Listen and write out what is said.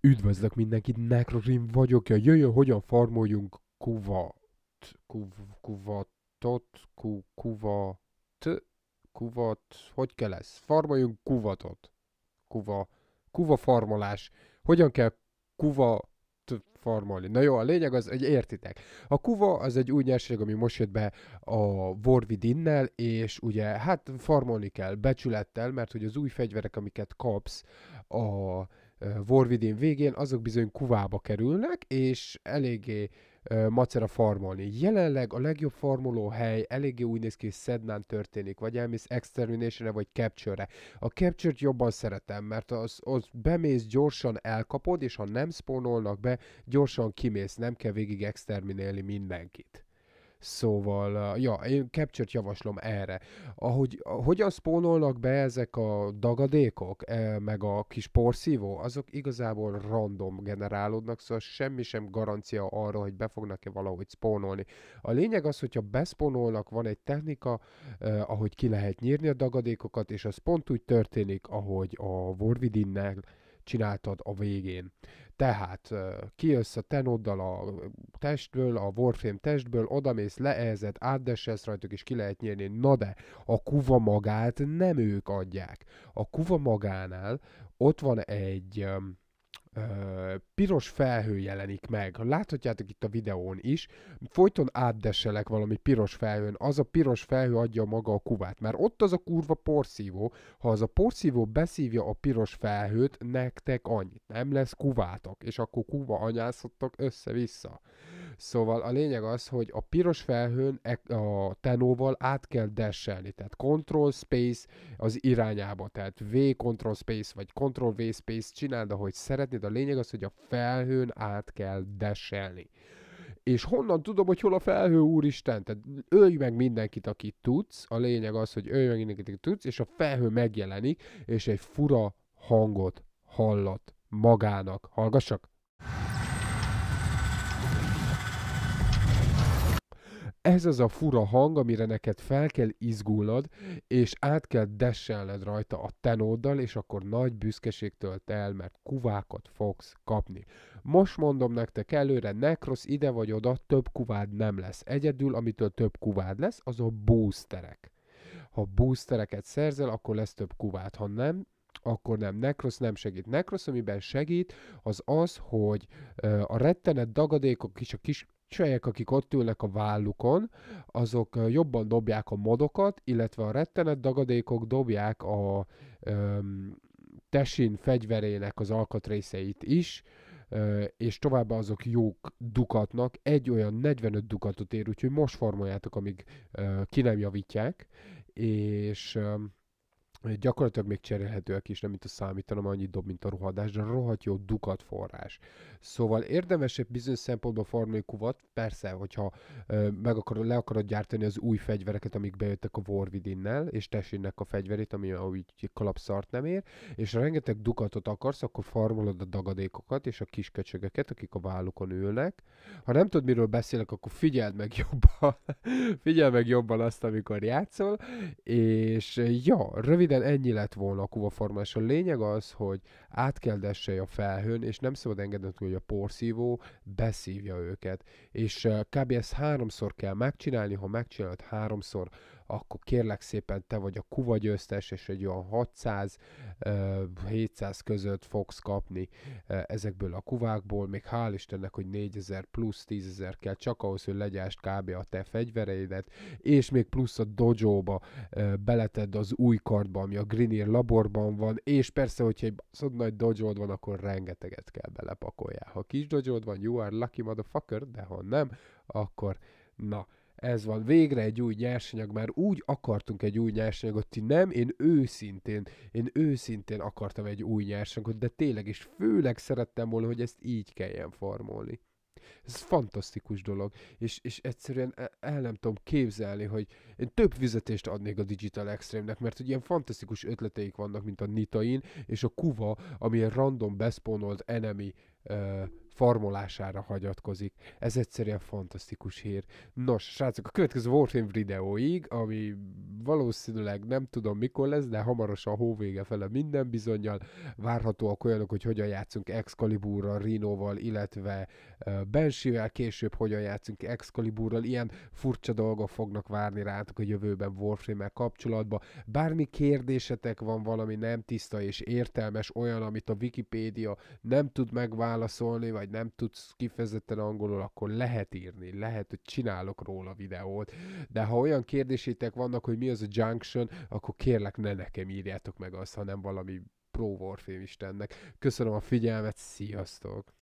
Üdvözlök mindenkit, Necrorim vagyok, ja, jöjjön, hogyan farmoljunk kuvat, kuv, kuvatot, ku, kuvat, kuvat, hogy kell ez? Farmoljunk kuvatot. Kuva, kuva farmolás. Hogyan kell kuva farmolni. Na jó, a lényeg az, hogy értitek. A kuva az egy új nyerség, ami most jött be a War és ugye hát farmolni kell becsülettel, mert hogy az új fegyverek, amiket kapsz a War Within végén, azok bizony kuvába kerülnek, és eléggé macera farmolni. Jelenleg a legjobb hely eléggé úgy néz ki, hogy Szednán történik, vagy elmész extermination vagy Capture-re. A Capture-t jobban szeretem, mert az, az bemész, gyorsan elkapod, és ha nem spawnolnak be, gyorsan kimész, nem kell végig exterminálni mindenkit. Szóval, eh, ja, én capture javaslom erre. Ahogy, hogyan spónolnak be ezek a dagadékok, eh, meg a kis porszívó, azok igazából random generálódnak, szóval semmi sem garancia arra, hogy be fognak-e valahogy spónolni. A lényeg az, hogyha beszpónolnak, van egy technika, eh, ahogy ki lehet nyírni a dagadékokat, és az pont úgy történik, ahogy a Warwidinnek csináltad a végén. Tehát kijössz a tenoddal a testből, a Warframe testből, odamész, leehezed, átdesselsz rajtuk, és ki lehet nyírni. Na de, a kuva magát nem ők adják. A kuva magánál ott van egy... Um, ö, piros felhő jelenik meg. Láthatjátok itt a videón is, folyton átdeselek valami piros felhőn, az a piros felhő adja maga a kuvát, mert ott az a kurva porszívó, ha az a porszívó beszívja a piros felhőt, nektek annyit, nem lesz kuvátok, és akkor kuva anyászottak össze-vissza. Szóval a lényeg az, hogy a piros felhőn e, a tenóval át kell dashelni, tehát Control Space az irányába, tehát V Control Space vagy Control V Space csináld, ahogy szeretnéd, a lényeg az, hogy a felhőn át kell dashelni. És honnan tudom, hogy hol a felhő, úristen? Tehát ölj meg mindenkit, aki tudsz. A lényeg az, hogy ölj meg mindenkit, aki tudsz, és a felhő megjelenik, és egy fura hangot hallat magának. Hallgassak! ez az a fura hang, amire neked fel kell izgulnod, és át kell desselned rajta a tenóddal, és akkor nagy büszkeség tölt el, mert kuvákat fogsz kapni. Most mondom nektek előre, Necros ide vagy oda, több kuvád nem lesz. Egyedül, amitől több kuvád lesz, az a boosterek. Ha boostereket szerzel, akkor lesz több kuvád, ha nem, akkor nem. Necros nem segít. Necros, amiben segít, az az, hogy a rettenet dagadékok is a kis csajek, akik ott ülnek a vállukon, azok jobban dobják a modokat, illetve a rettenet dagadékok dobják a öm, tesin fegyverének az alkatrészeit is, ö, és továbbá azok jók dukatnak, egy olyan 45 dukatot ér, úgyhogy most formoljátok, amíg ö, ki nem javítják, és öm, gyakorlatilag még cserélhetőek is, nem mint a számítanom, annyit dob, mint a rohadás, de rohadt jó dukat forrás. Szóval érdemes egy bizonyos szempontból formulni kuvat, persze, hogyha ö, meg akarod, le akarod gyártani az új fegyvereket, amik bejöttek a Warwidinnel, és tesinnek a fegyverét, ami úgy kalapszart nem ér, és rengeteg dukatot akarsz, akkor farmolod a dagadékokat és a kisköcsögeket, akik a vállukon ülnek. Ha nem tudod, miről beszélek, akkor figyeld meg jobban, figyeld meg jobban azt, amikor játszol, és ja, rövid Röviden ennyi lett volna a kuvaformás. A lényeg az, hogy át kell a felhőn, és nem szabad engednünk, hogy a porszívó beszívja őket. És eh, kb. ezt háromszor kell megcsinálni, ha megcsinálod háromszor, akkor kérlek szépen te vagy a kuva győztes, és egy olyan 600-700 között fogsz kapni ezekből a kuvákból, még hál' Istennek, hogy 4000 plusz 10000 kell csak ahhoz, hogy legyást kb. a te fegyvereidet, és még plusz a dojo-ba beleted az új kardba, ami a Greenir laborban van, és persze, hogyha egy szóval nagy dojo van, akkor rengeteget kell belepakoljál. Ha kis dojo van, you are lucky motherfucker, de ha nem, akkor na, ez van, végre egy új nyersanyag, már úgy akartunk egy új nyersanyagot, ti nem, én őszintén, én őszintén akartam egy új nyersanyagot, de tényleg, és főleg szerettem volna, hogy ezt így kelljen farmolni. Ez fantasztikus dolog, és, és egyszerűen e, el nem tudom képzelni, hogy én több fizetést adnék a Digital Extreme-nek, mert hogy ilyen fantasztikus ötleteik vannak, mint a Nitain, és a Kuva, ami egy random beszponolt enemy uh, farmolására hagyatkozik. Ez egyszerűen fantasztikus hír. Nos, srácok, a következő Warframe videóig, ami valószínűleg nem tudom mikor lesz, de hamarosan hóvége fele minden bizonyal várhatóak olyanok, hogy hogyan játszunk Excaliburral, Rinoval, illetve uh, Bensivel, később hogyan játszunk Excaliburral, ilyen furcsa dolgok fognak várni rátok a jövőben warframe kapcsolatba. kapcsolatban. Bármi kérdésetek van valami nem tiszta és értelmes olyan, amit a Wikipédia nem tud megválaszolni, vagy vagy nem tudsz kifejezetten angolul, akkor lehet írni, lehet, hogy csinálok róla videót, de ha olyan kérdésétek vannak, hogy mi az a junction, akkor kérlek ne nekem írjátok meg azt, hanem valami Pro Warfame Köszönöm a figyelmet, sziasztok!